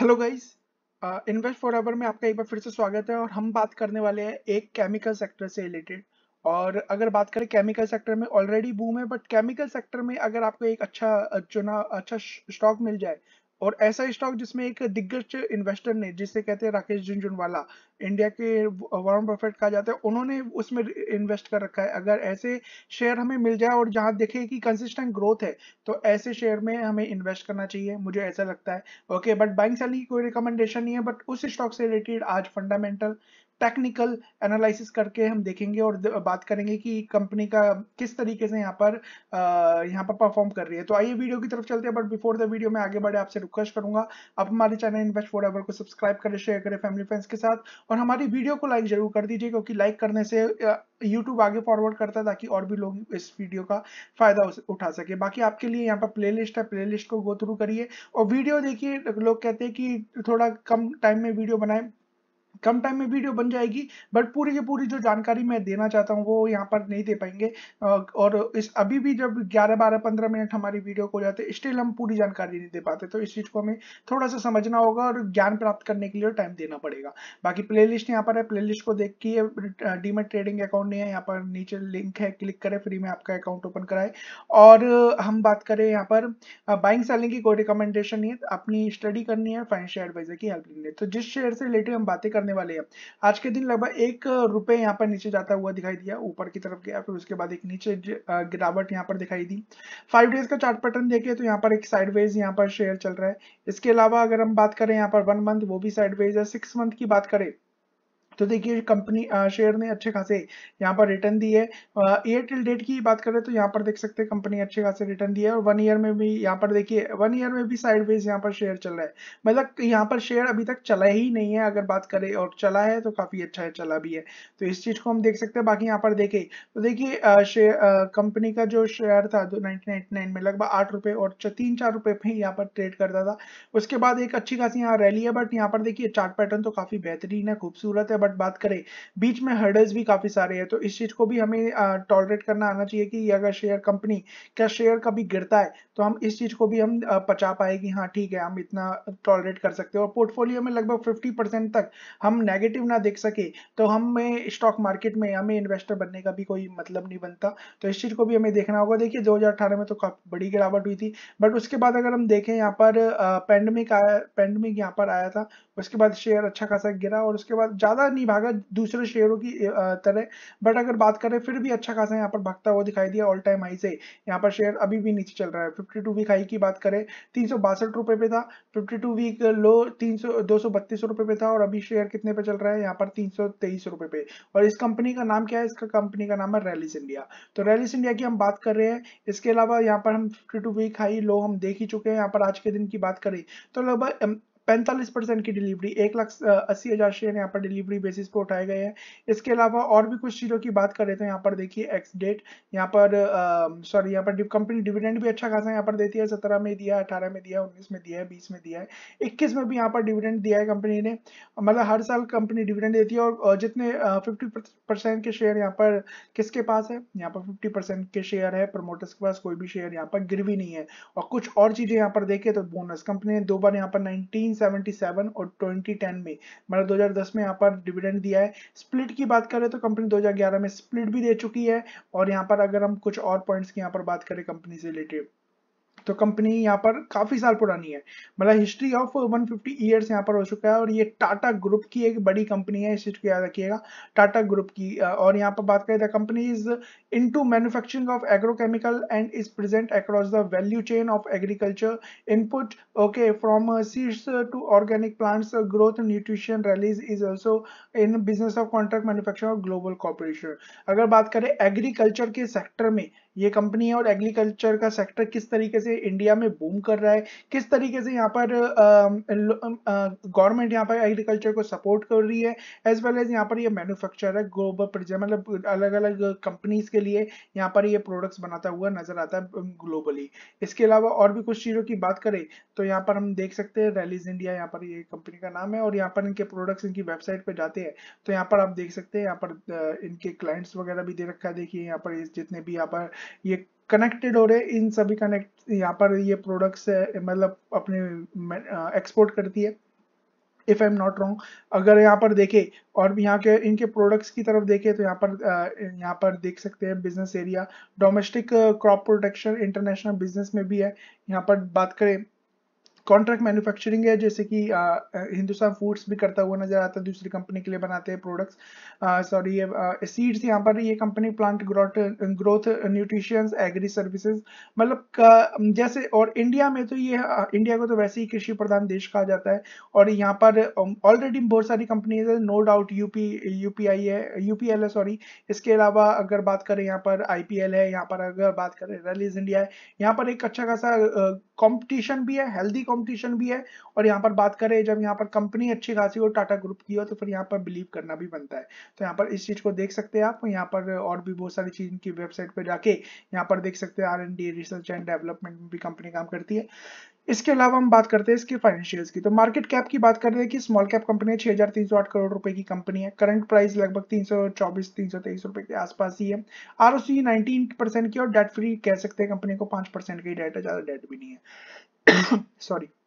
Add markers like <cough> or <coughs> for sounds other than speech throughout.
hello guys invest forever में आपका एक बार फिर से स्वागत है और हम बात करने वाले हैं एक केमिकल सेक्टर से रिलेटेड और अगर बात करें केमिकल सेक्टर में ऑलरेडी बूम है बट केमिकल सेक्टर में अगर आपको एक अच्छा चुना अच्छा स्टॉक मिल जाए और ऐसा स्टॉक जिसमें एक दिग्गज इन्वेस्टर ने जिसे कहते हैं राकेश झुंझुनवाला इंडिया के वॉरेन बफेट कहा जाता है उन्होंने उसमें इन्वेस्ट कर रखा है अगर ऐसे शेयर हमें मिल जाए और जहां देखे कि कंसिस्टेंट ग्रोथ है तो ऐसे शेयर में हमें इन्वेस्ट करना चाहिए मुझे ऐसा लगता है ओके बट बाइंग सेलिंग की कोई रिकमेंडेशन नहीं है बट उस स्टॉक से रिलेटेड आज फंडामेंटल टेक्निकल एनालिसिस करके हम देखेंगे और बात करेंगे कि कंपनी का किस तरीके से यहाँ पर यहाँ पर परफॉर्म कर रही है तो आइए वीडियो की तरफ चलते हैं बट बिफोर द वीडियो में आगे बढ़े आपसे रिक्वेस्ट करूंगा आप हमारे चैनल इन्वेस्ट फॉर एवर को सब्सक्राइब करें शेयर करें फैमिली फ्रेंड्स के साथ और हमारी वीडियो को लाइक जरूर कर दीजिए क्योंकि लाइक करने से यूट्यूब आगे फॉरवर्ड करता है ताकि और भी लोग इस वीडियो का फायदा उठा सके बाकी आपके लिए यहाँ पर प्लेलिस्ट है प्लेलिस्ट को गो थ्रू करिए और वीडियो देखिए लोग कहते हैं कि थोड़ा कम टाइम में वीडियो बनाए कम टाइम में वीडियो बन जाएगी बट पूरी की पूरी जो जानकारी मैं देना चाहता हूँ वो यहाँ पर नहीं दे पाएंगे और इस अभी भी जब 11 12 15 मिनट हमारी वीडियो को जाते स्टिल हम पूरी जानकारी नहीं दे पाते तो इस चीज़ को हमें थोड़ा सा समझना होगा और ज्ञान प्राप्त करने के लिए टाइम देना पड़ेगा बाकी प्ले लिस्ट यहाँ पर है प्ले लिस्ट को देख के डीमेट ट्रेडिंग अकाउंट नहीं है यहाँ पर नीचे लिंक है क्लिक करें फ्री में आपका अकाउंट ओपन कराए और हम बात करें यहाँ पर बाइंग सेलिंग की कोई रिकमेंडेशन नहीं है अपनी स्टडी करनी है फाइनेंशियल एडवाइजर की हेल्प लेनी है तो जिस शेयर से रिलेटेड हम बातें करने करने वाले हैं आज के दिन लगभग एक रुपए यहाँ पर नीचे जाता हुआ दिखाई दिया ऊपर की तरफ गया फिर उसके बाद एक नीचे गिरावट यहाँ पर दिखाई दी फाइव डेज का चार्ट पैटर्न देखिए तो यहाँ पर एक साइडवेज यहाँ पर शेयर चल रहा है इसके अलावा अगर हम बात करें यहाँ पर वन मंथ वो भी साइडवेज है सिक्स मंथ की बात करें तो देखिए कंपनी शेयर ने अच्छे खासे यहाँ पर रिटर्न दी है एयरटेल डेट की बात करें तो यहाँ पर देख सकते हैं कंपनी अच्छे खासे रिटर्न दी है और वन ईयर में भी यहाँ पर देखिए वन ईयर में भी साइड वेज यहाँ पर शेयर चल रहा है मतलब यहाँ पर शेयर अभी तक चला ही नहीं है अगर बात करें और चला है तो काफी अच्छा है चला भी है तो इस चीज को हम देख सकते हैं बाकी यहाँ पर देखे तो देखिए कंपनी का जो शेयर था जो नाइनटीन में लगभग आठ रुपए और तीन चार रुपए में यहाँ पर ट्रेड करता था उसके बाद एक अच्छी खासी यहाँ रैली है बट यहाँ पर देखिए चार्ट पैटर्न तो काफी बेहतरीन है खूबसूरत है बट फटाफट बात करें बीच में हर्डल्स भी काफ़ी सारे हैं तो इस चीज़ को भी हमें टॉलरेट करना आना चाहिए कि अगर शेयर कंपनी का शेयर कभी गिरता है तो हम इस चीज़ को भी हम पचा पाए कि हाँ ठीक है हम इतना टॉलरेट कर सकते हैं और पोर्टफोलियो में लगभग फिफ्टी तक हम नेगेटिव ना देख सके तो हमें स्टॉक मार्केट में हमें इन्वेस्टर बनने का भी कोई मतलब नहीं बनता तो इस चीज़ को भी हमें देखना होगा देखिए दो में तो काफ़ी बड़ी गिरावट हुई थी बट उसके बाद अगर हम देखें यहाँ पर पेंडेमिक आया पेंडेमिक यहाँ पर आया था उसके बाद शेयर अच्छा खासा गिरा और उसके बाद ज़्यादा नहीं भागा दूसरे शेयरों की तरह बट अगर बात करें फिर भी अच्छा खासा यहाँ पर भागता हुआ दिखाई दिया ऑल टाइम हाई से यहाँ पर शेयर अभी भी नीचे चल रहा है फिफ्टी टू वीक हाई की बात करें तीन सौ बासठ रुपये पे था फिफ्टी टू वीक लो तीन सौ दो सौ बत्तीस रुपए पे था और अभी शेयर कितने पे चल रहा है यहाँ पर तीन सौ तेईस रुपये पे और इस कंपनी का नाम क्या है इसका कंपनी का नाम है रैलिस इंडिया तो रैलिस इंडिया की हम बात कर रहे हैं इसके अलावा यहाँ पर हम fifty two week high low हम देख ही चुके हैं यहाँ पर आज के दिन की बात करें तो लगभग पैंतालीस परसेंट की डिलीवरी एक लाख अस्सी हज़ार शेयर यहाँ पर डिलीवरी बेसिस पर उठाए गए हैं इसके अलावा और भी कुछ चीज़ों की बात रहे तो यहाँ पर देखिए एक्स डेट यहाँ पर सॉरी यहाँ पर कंपनी डिविडेंड भी अच्छा खासा यहाँ पर देती है सत्रह में दिया है अठारह में दिया है उन्नीस में दिया है बीस में दिया है इक्कीस में भी यहाँ पर डिविडेंड दिया है कंपनी ने मतलब हर साल कंपनी डिविडेंड देती है और जितने फिफ्टी परसेंट के शेयर यहाँ पर किसके पास है यहाँ पर फिफ्टी परसेंट के शेयर है प्रमोटर्स के पास कोई भी शेयर यहाँ पर गिरवी नहीं है और कुछ और चीज़ें यहाँ पर देखे तो बोनस कंपनी ने दो बार यहाँ पर नाइनटीन 1977 और 2010 में मतलब 2010 में यहाँ पर डिविडेंड दिया है स्प्लिट की बात करें तो कंपनी 2011 में स्प्लिट भी दे चुकी है और यहाँ पर अगर हम कुछ और पॉइंट्स की यहाँ पर बात करें कंपनी से रिलेटेड तो कंपनी यहाँ पर काफी साल पुरानी है मतलब हिस्ट्री ऑफ 150 फिफ्टी ईयर्स यहाँ पर हो चुका है और ये टाटा ग्रुप की एक बड़ी कंपनी है इस चीज को याद रखिएगा टाटा ग्रुप की और यहाँ पर बात करें the company is into manufacturing of agrochemical and is present across the value chain of agriculture input okay from seeds to organic plants growth nutrition Rallis is also in business of contract manufacture और global cooperation अगर बात करें agriculture के sector में ये company और agriculture का sector किस तरीके से इंडिया में बूम कर रहा है किस तरीके से यहाँ पर गवर्नमेंट यहाँ पर एग्रीकल्चर को सपोर्ट कर रही है एज वेल एज यहाँ पर ये मैन्युफैक्चरर ग्लोबल प्रोजेक्ट मतलब अलग अलग कंपनीज के लिए यहाँ पर ये प्रोडक्ट्स बनाता हुआ नजर आता है ग्लोबली इसके अलावा और भी कुछ चीज़ों की बात करें तो यहाँ पर हम देख सकते हैं रैलीज इंडिया यहाँ पर ये कंपनी का नाम है और यहाँ पर इनके प्रोडक्ट्स इनकी वेबसाइट पर जाते हैं तो यहाँ पर आप देख सकते हैं यहाँ पर इनके क्लाइंट्स वगैरह भी दे रखा है देखिए यहाँ पर जितने भी यहाँ पर ये कनेक्टेड हो रहे इन सभी कनेक्ट यहाँ पर ये प्रोडक्ट्स मतलब अपने एक्सपोर्ट करती है if I am not wrong अगर यहाँ पर देखे और यहाँ के इनके प्रोडक्ट्स की तरफ देखे तो यहाँ पर यहाँ पर देख सकते हैं business area domestic crop protection international business में भी है यहाँ पर बात करें कॉन्ट्रैक्ट मैन्युफैक्चरिंग है जैसे कि हिंदुस्तान फूड्स भी करता हुआ नजर आता है दूसरी कंपनी के लिए बनाते हैं प्रोडक्ट्स सॉरी ये सीड्स यहाँ पर ये company plant growth growth nutritions agri services मतलब जैसे और इंडिया में तो ये इंडिया को तो वैसे ही कृषि प्रधान देश कहा जाता है और यहाँ पर ऑलरेडी um, बहुत सारी कंपनीज है नो डाउट यूपी यूपीआई है यूपीएल है सॉरी इसके अलावा अगर बात करें यहाँ पर आईपीएल है यहाँ पर अगर बात करें रैलीज इंडिया है यहाँ पर एक अच्छा खासा कंपटीशन भी है हेल्दी कंपटीशन भी है और यहाँ पर बात करें जब यहाँ पर कंपनी अच्छी खासी हो टाटा ग्रुप की हो तो फिर यहाँ पर बिलीव करना भी बनता है तो यहाँ पर इस चीज को देख सकते हैं आप यहाँ पर और भी बहुत सारी चीज इनकी वेबसाइट पर जाके यहाँ पर देख सकते हैं R and D research and development में भी कंपनी काम करती है इसके अलावा हम बात करते हैं इसके फाइनेंशियल्स की तो मार्केट कैप की बात करते हैं कि स्मॉल कैप कंपनी है छह हजार तीन सौ आठ करोड़ रुपए की कंपनी है करंट प्राइस लगभग तीन सौ चौबीस तीन सौ तेईस रुपए के आसपास ही है R O C nineteen percent की और डेट फ्री कह सकते हैं कंपनी को पांच परसेंट की डेट है ज्यादा डेट भी नहीं है सॉरी <coughs>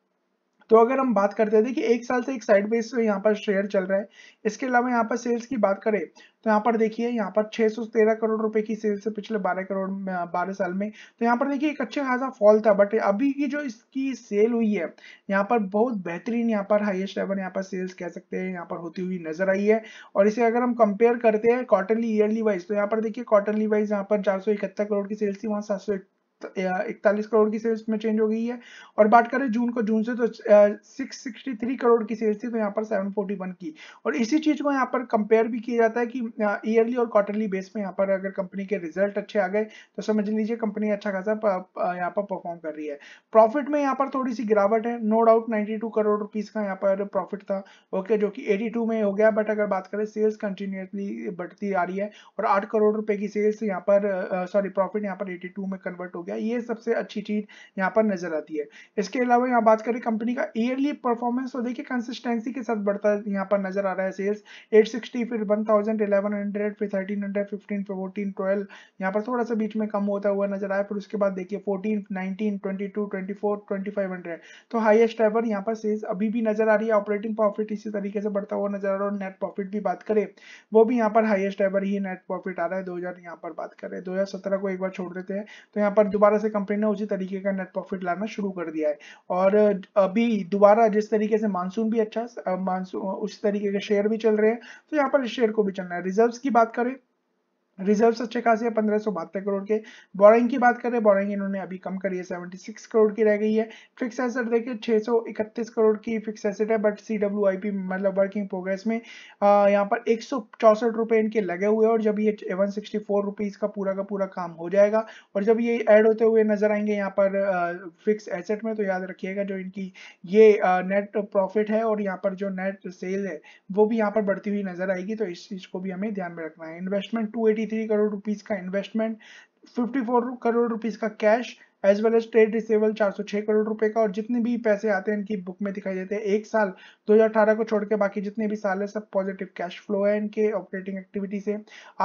तो अगर हम बात करते हैं देखिए एक साल से एक साइड बेस यहाँ पर शेयर चल रहा है इसके अलावा यहाँ पर सेल्स की बात करें तो यहाँ पर देखिए यहाँ पर 613 करोड़ रुपए की सेल्स है पिछले 12 करोड़ 12 साल में तो यहाँ पर देखिए एक अच्छा खासा फॉल था बट अभी की जो इसकी सेल हुई है यहाँ पर बहुत बेहतरीन यहाँ पर हाईएस्ट लेवल यहाँ पर सेल्स कह सकते हैं यहाँ पर होती हुई नजर आई है और इसे अगर हम कंपेयर करते हैं क्वार्टरली ईयरली वाइज तो यहाँ पर देखिए क्वार्टरली वाइज यहाँ पर चार करोड़ की सेल्स थी वहाँ सात इकतालीस करोड़ की सेल्स में चेंज हो गई है और बात करें जून को जून से तो सिक्स सिक्सटी थ्री करोड़ की सेल्स थी तो यहाँ पर सेवन फोर्टी वन की और इसी चीज को यहाँ पर कंपेयर भी किया जाता है कि ईयरली और क्वार्टरली बेस में यहाँ पर अगर कंपनी के रिजल्ट अच्छे आ गए तो समझ लीजिए कंपनी अच्छा खासा यहाँ पर परफॉर्म कर रही है प्रॉफिट में यहाँ पर थोड़ी सी गिरावट है no doubt ninety two crore rupees का यहाँ पर प्रॉफिट था ओके जो की एटी टू में हो गया बट अगर बात करें सेल्स कंटिन्यूसली बढ़ती आ रही है और आठ करोड़ रुपए की सेल्स यहाँ पर सॉरी प्रॉफिट यहाँ पर एटी टू में कन्वर्ट हो गया गया ये सबसे अच्छी चीज यहाँ पर नजर आती है इसके अलावा यहाँ बात करें कंपनी का ईयरली परफॉर्मेंस तो देखिए कंसिस्टेंसी के साथ बढ़ता यहाँ पर नजर आ रहा है सेल्स 860 फिर 1000 1100 फिर 1300 15 फिर 14 ट्वेल्व यहाँ पर थोड़ा सा बीच में कम होता हुआ नजर आया फिर उसके बाद देखिए 14 19 22 24 2500 तो हाईएस्ट एवर यहाँ पर सेल्स अभी भी नजर आ रही है ऑपरेटिंग प्रॉफिट इसी तरीके से बढ़ता हुआ नजर आ रहा है और नेट प्रॉफिट भी बात करें वो भी यहाँ पर हाइएस्ट एवर ही नेट प्रॉफिट आ रहा है दो यहाँ पर बात करें दो को एक बार छोड़ देते हैं तो यहाँ पर दोबारा से कंपनी ने उसी तरीके का नेट प्रॉफिट लाना शुरू कर दिया है और अभी दोबारा जिस तरीके से मानसून भी अच्छा मानसून उस तरीके के शेयर भी चल रहे हैं तो यहाँ पर शेयर को भी चलना है रिजर्व की बात करें रिजर्व अच्छे खासे हैं पंद्रह सौ बहत्तर करोड़ के बोरिंग की बात करें बोरिंग इन्होंने अभी कम करी है सेवेंटी सिक्स करोड़ की रह गई है फिक्स एसेट देखिए छः सौ इकतीस करोड़ की फिक्स एसेट है but C W I P मतलब वर्किंग प्रोग्रेस में यहाँ पर एक सौ चौसठ रुपए इनके लगे हुए और जब ये वन सिक्सटी फोर रुपीज़ का पूरा का पूरा काम हो जाएगा और जब ये ऐड होते हुए नजर आएंगे यहाँ पर फिक्स एसेट में तो याद रखिएगा जो इनकी ये नेट प्रॉफिट है और यहाँ पर जो नेट सेल है वो भी यहाँ पर बढ़ती हुई नजर आएगी तो इस चीज़ को भी हमें ध्यान में रखना है investment two eighty 83 crore rupees का इन्वेस्टमेंट 54 करोड़ रुपीज का cash as well as trade receivable 406 crore रुपए का और जितने भी पैसे आते हैं इनकी बुक में दिखाई देते हैं एक साल 2018 को छोड़ के बाकी जितने भी साल है सब पॉजिटिव कैश फ्लो है इनके ऑपरेटिंग एक्टिविटी से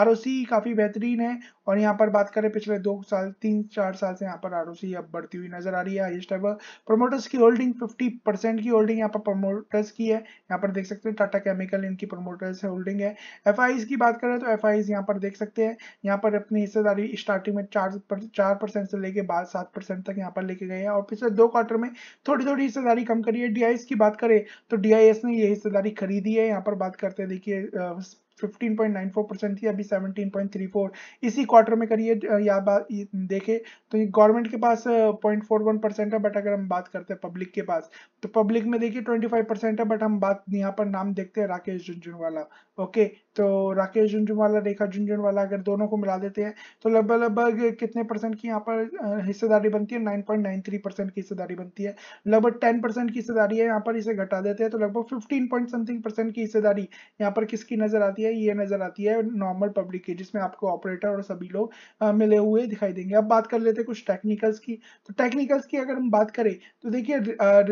आर काफी बेहतरीन है और यहाँ पर बात करें पिछले दो साल तीन चार साल से यहाँ पर आर अब बढ़ती हुई नजर आ रही है हाइस्ट एवर प्रोमोटर्स की होल्डिंग फिफ्टी की होल्डिंग यहाँ पर प्रोमोटर्स की है यहाँ पर देख सकते हैं टाटा केमिकल इनकी प्रोमोटर्स होल्डिंग है एफ की बात करें तो एफ यहाँ पर देख सकते हैं यहाँ पर अपनी हिस्सेदारी स्टार्टिंग में चार चार परसेंट से लेके बाद सात परसेंट तक यहाँ पर लेके गए हैं और पिछले दो क्वार्टर में थोड़ी थोड़ी हिस्सेदारी कम करी है डीआईएस की बात करें तो डीआईएस ने ये हिस्सेदारी खरीदी है यहाँ पर बात करते हैं देखिए 15.94% थी अभी 17.34 इसी क्वार्टर में करिए या बात देखे तो गवर्नमेंट के पास 0.41 परसेंट है बट अगर हम बात करते हैं पब्लिक के पास तो पब्लिक में देखिए 25 परसेंट है बट हम बात यहाँ पर नाम देखते हैं राकेश झुंझुनवाला ओके तो राकेश झुंझुनवाला रेखा झुंझुनवाला अगर दोनों को मिला देते हैं तो लगभग लगभग कितने परसेंट की यहाँ पर हिस्सेदारी बनती है नाइन परसेंट की हिस्सेदारी बनती है लगभग टेन परसेंट की हिस्सेदारी है यहाँ पर इसे घटा देते हैं तो लगभग फिफ्टीन पॉइंट समथिंग परसेंट की हिस्सेदारी यहाँ पर किसकी नजर आती है है ये नजर आती है नॉर्मल पब्लिक की जिसमें आपको ऑपरेटर और सभी लोग मिले हुए दिखाई देंगे अब बात कर लेते हैं कुछ टेक्निकल्स की तो टेक्निकल्स की अगर हम बात करें तो देखिए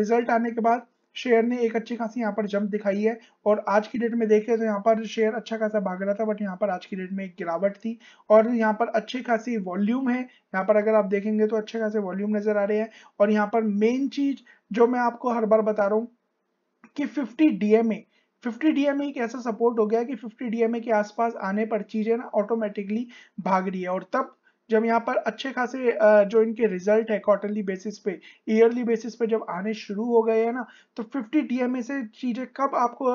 रिजल्ट आने के बाद शेयर ने एक अच्छी खासी यहाँ पर जंप दिखाई है और आज की डेट में देखे तो यहाँ पर शेयर अच्छा खासा भाग रहा था बट यहाँ पर आज की डेट में एक गिरावट थी और यहाँ पर अच्छी खासी वॉल्यूम है यहाँ पर अगर आप देखेंगे तो अच्छे खासे वॉल्यूम नजर आ रहे हैं और यहाँ पर मेन चीज जो मैं आपको हर बार बता रहा हूँ कि 50 डीएमए फिफ्टी डीएमए एक ऐसा सपोर्ट हो गया कि फिफ्टी डीएमए के आसपास आने पर चीजें ना ऑटोमेटिकली भाग रही है और तब जब यहाँ पर अच्छे खासे जो इनके रिजल्ट है क्वार्टरली बेसिस पे ईयरली बेसिस पे जब आने शुरू हो गए हैं ना तो 50 टीएमए से चीजें कब आपको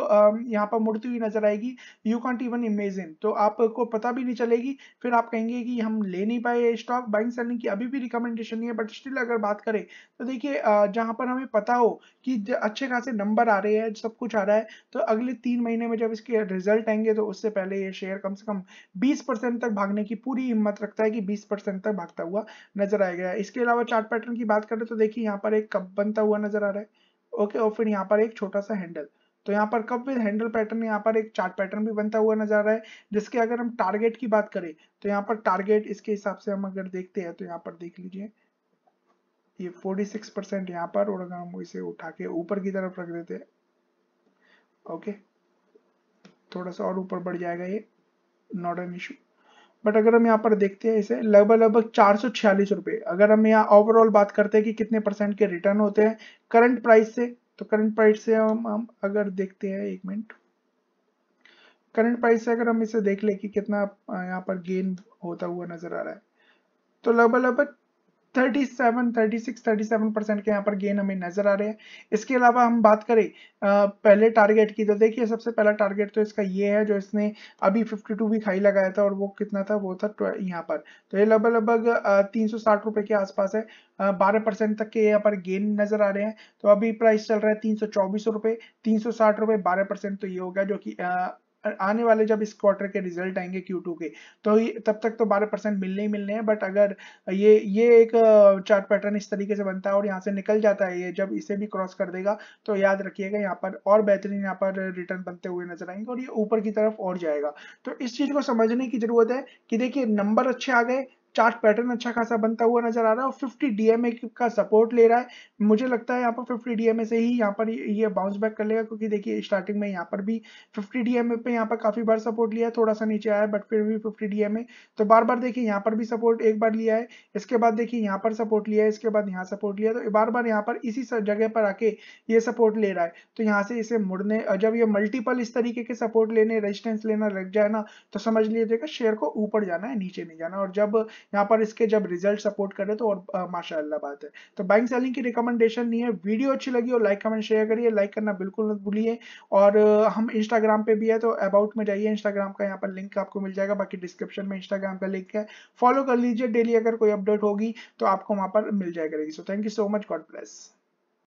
यहाँ पर मुड़ती हुई नजर आएगी यू कॉन्ट इवन इमेजिन तो आपको पता भी नहीं चलेगी फिर आप कहेंगे कि हम ले नहीं पाए स्टॉक बाइंग सेलिंग की अभी भी रिकमेंडेशन नहीं है बट स्टिल अगर बात करें तो देखिए जहाँ पर हमें पता हो कि अच्छे खासे नंबर आ रहे हैं सब कुछ आ रहा है तो अगले तीन महीने में जब इसके रिजल्ट आएंगे तो उससे पहले ये शेयर कम से कम बीस तक भागने की पूरी हिम्मत रखता है कि बीस बीस परसेंट तक भागता हुआ नजर गया इसके अलावा चार्ट पैटर्न की बात करें तो देखिए यहाँ पर एक कप बनता हुआ नजर आ रहा है ओके और फिर यहाँ पर एक छोटा सा हैंडल तो यहाँ पर कब हैंडल पैटर्न यहाँ पर एक चार्ट पैटर्न भी बनता हुआ नजर आ रहा है जिसके अगर हम टारगेट की बात करें तो यहाँ पर टारगेट इसके हिसाब से हम अगर देखते हैं तो यहाँ पर देख लीजिए ये 46 परसेंट यहाँ पर और अगर हम इसे उठा के ऊपर की तरफ रख देते हैं ओके थोड़ा सा और ऊपर बढ़ जाएगा ये नॉट एन इशू बट अगर हम यहाँ पर देखते हैं इसे लगभग लगभग चार सौ छियालीस अगर हम यहाँ ओवरऑल बात करते हैं कि कितने परसेंट के रिटर्न होते हैं करंट प्राइस से तो करंट प्राइस से हम हम अगर देखते हैं एक मिनट करंट प्राइस से अगर हम इसे देख ले कि कितना यहाँ पर गेन होता हुआ नजर आ रहा है तो लगभग लगभग 37, 36, 37 परसेंट के यहाँ पर गेन हमें नजर आ रहे हैं इसके अलावा हम बात करें पहले टारगेट की तो देखिए सबसे पहला टारगेट तो इसका ये है जो इसने अभी 52 वीक हाई लगाया था और वो कितना था वो था यहाँ पर तो ये लगभग लगभग तीन रुपए के आसपास है बारह परसेंट तक के यहाँ पर गेन नजर आ रहे हैं तो अभी प्राइस चल रहा है तीन सौ चौबीस रुपए तीन सौ रुपए बारह परसेंट तो ये हो गया जो कि आने वाले जब इस क्वार्टर के रिजल्ट आएंगे Q2 के तो तब तक तो 12 परसेंट मिलने ही मिलने हैं बट अगर ये ये एक चार्ट पैटर्न इस तरीके से बनता है और यहाँ से निकल जाता है ये जब इसे भी क्रॉस कर देगा तो याद रखिएगा यहाँ पर और बेहतरीन यहाँ पर रिटर्न बनते हुए नजर आएंगे और ये ऊपर की तरफ और जाएगा तो इस चीज को समझने की जरूरत है कि देखिए नंबर अच्छे आ गए चार्ट पैटर्न अच्छा खासा बनता हुआ नजर आ रहा है और 50 डीएमए का सपोर्ट ले रहा है मुझे लगता है यहाँ पर 50 डीएमए से ही यहाँ पर ये बाउंस बैक कर लेगा क्योंकि देखिए स्टार्टिंग में यहाँ पर भी 50 डीएमए पे यहाँ पर काफी बार सपोर्ट लिया है थोड़ा सा नीचे आया बट फिर भी फिफ्टी डीएमए तो बार बार देखिए यहाँ पर भी सपोर्ट एक बार लिया है इसके बाद देखिए यहाँ पर सपोर्ट लिया है इसके बाद यहाँ सपोर्ट लिया तो बार बार यहाँ पर इसी जगह पर आके ये सपोर्ट ले रहा है तो यहाँ से इसे मुड़ने जब ये मल्टीपल इस तरीके के सपोर्ट लेने रेजिस्टेंस लेना लग जाए ना तो समझ लीजिएगा शेयर को ऊपर जाना है नीचे नहीं जाना और जब यहाँ पर इसके जब रिजल्ट सपोर्ट करे तो और माशाला बात है तो बैंक सेलिंग की रिकमेंडेशन नहीं है वीडियो अच्छी लगी हो लाइक कमेंट शेयर करिए लाइक करना बिल्कुल मत भूलिए और हम इंस्टाग्राम पे भी है तो अबाउट में जाइए इंस्टाग्राम का यहाँ पर लिंक आपको मिल जाएगा बाकी डिस्क्रिप्शन में इंस्टाग्राम का लिंक है फॉलो कर लीजिए डेली अगर कोई अपडेट होगी तो आपको वहां पर मिल जाएगा so thank you so much God bless